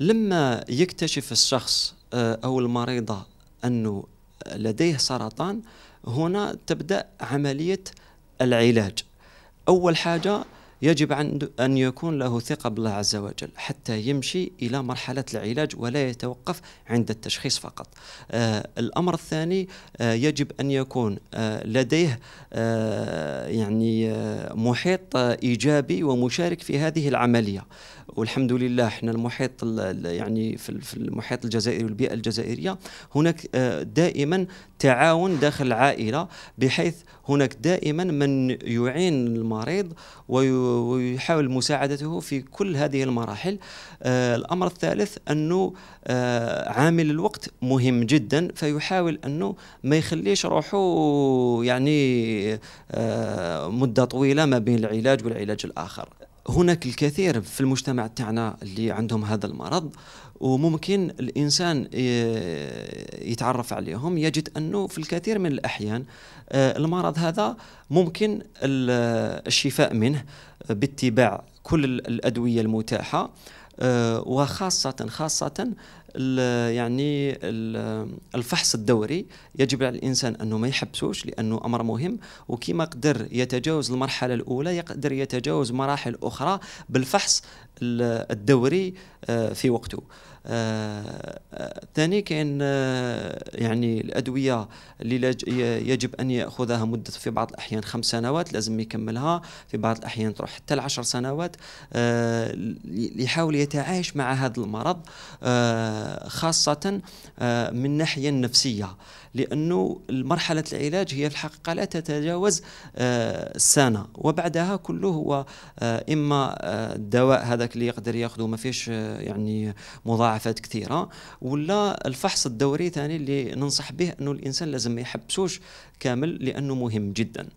لما يكتشف الشخص آه، أو المريضة أنه لديه سرطان هنا تبدأ عملية العلاج أول حاجة يجب أن يكون له ثقة بالله عز وجل حتى يمشي إلى مرحلة العلاج ولا يتوقف عند التشخيص فقط آه الأمر الثاني آه يجب أن يكون آه لديه آه، يعني محيط ايجابي ومشارك في هذه العمليه والحمد لله احنا المحيط يعني في المحيط الجزائري والبيئه الجزائريه هناك آه، دائما تعاون داخل العائله بحيث هناك دائما من يعين المريض ويحاول مساعدته في كل هذه المراحل آه، الامر الثالث انه آه، عامل الوقت مهم جدا فيحاول انه ما يخليش روحه يعني مده طويله ما بين العلاج والعلاج الآخر هناك الكثير في المجتمع تاعنا اللي عندهم هذا المرض وممكن الانسان يتعرف عليهم يجد انه في الكثير من الاحيان آه، المرض هذا ممكن الشفاء منه باتباع كل الادويه المتاحه آه، وخاصه خاصه يعني الفحص الدوري يجب على الانسان انه ما يحبسوش لانه امر مهم وكما قدر يتجاوز المرحله الاولى يقدر يتجاوز مراحل اخرى بالفحص الدوري آه، في وقته آه، آه، ثاني كاين يعني الادويه اللي يجب ان ياخذها مده في بعض الاحيان خمس سنوات لازم يكملها في بعض الاحيان تروح حتى العشر سنوات يحاول يتعايش مع هذا المرض خاصة آه، من الناحية النفسية لأنه مرحلة العلاج هي في الحقيقة لا تتجاوز السنة آه، وبعدها كله هو آه، إما الدواء هذاك اللي يقدر ياخذه ما فيش يعني مضاعفات كثيرة ولا الفحص الدوري ثاني اللي ننصح به أنه الإنسان لازم ما يحبسوش كامل لأنه مهم جدا